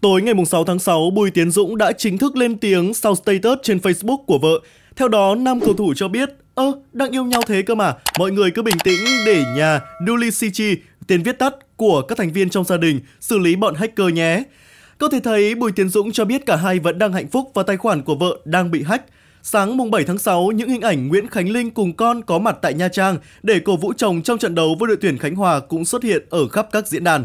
Tối ngày 6 tháng 6, Bùi Tiến Dũng đã chính thức lên tiếng sau status trên Facebook của vợ. Theo đó, nam cầu thủ cho biết, ơ, đang yêu nhau thế cơ mà, mọi người cứ bình tĩnh để nhà Dulicici, tên viết tắt của các thành viên trong gia đình, xử lý bọn hacker nhé. Có thể thấy Bùi Tiến Dũng cho biết cả hai vẫn đang hạnh phúc và tài khoản của vợ đang bị hack. Sáng mùng 7 tháng 6, những hình ảnh Nguyễn Khánh Linh cùng con có mặt tại Nha Trang để cổ vũ chồng trong trận đấu với đội tuyển Khánh Hòa cũng xuất hiện ở khắp các diễn đàn.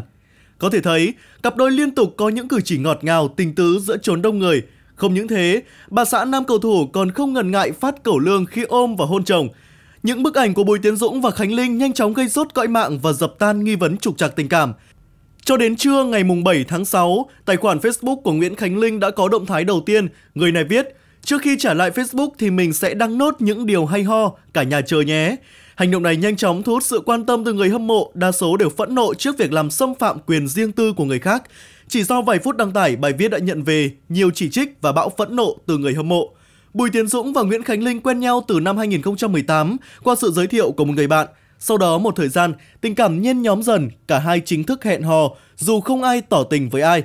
Có thể thấy, cặp đôi liên tục có những cử chỉ ngọt ngào, tình tứ giữa chốn đông người. Không những thế, bà xã nam cầu thủ còn không ngần ngại phát cẩu lương khi ôm và hôn chồng. Những bức ảnh của Bùi Tiến Dũng và Khánh Linh nhanh chóng gây sốt cõi mạng và dập tan nghi vấn trục trặc tình cảm. Cho đến trưa ngày 7 tháng 6, tài khoản Facebook của Nguyễn Khánh Linh đã có động thái đầu tiên. Người này viết, trước khi trả lại Facebook thì mình sẽ đăng nốt những điều hay ho, cả nhà chờ nhé. Hành động này nhanh chóng thu hút sự quan tâm từ người hâm mộ, đa số đều phẫn nộ trước việc làm xâm phạm quyền riêng tư của người khác. Chỉ sau vài phút đăng tải, bài viết đã nhận về nhiều chỉ trích và bão phẫn nộ từ người hâm mộ. Bùi Tiến Dũng và Nguyễn Khánh Linh quen nhau từ năm 2018 qua sự giới thiệu của một người bạn. Sau đó một thời gian, tình cảm nhen nhóm dần, cả hai chính thức hẹn hò dù không ai tỏ tình với ai.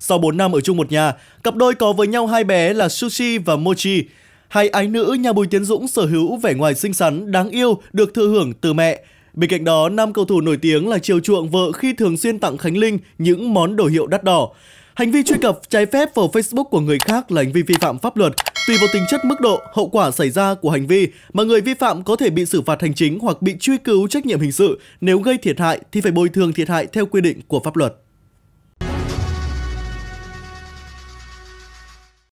Sau 4 năm ở chung một nhà, cặp đôi có với nhau hai bé là Sushi và Mochi. Hai ái nữ nhà Bùi Tiến Dũng sở hữu vẻ ngoài xinh xắn, đáng yêu, được thừa hưởng từ mẹ. Bên cạnh đó, nam cầu thủ nổi tiếng là chiều chuộng vợ khi thường xuyên tặng Khánh Linh những món đồ hiệu đắt đỏ. Hành vi truy cập trái phép vào Facebook của người khác là hành vi vi phạm pháp luật. Tùy vào tính chất mức độ, hậu quả xảy ra của hành vi mà người vi phạm có thể bị xử phạt hành chính hoặc bị truy cứu trách nhiệm hình sự, nếu gây thiệt hại thì phải bồi thường thiệt hại theo quy định của pháp luật.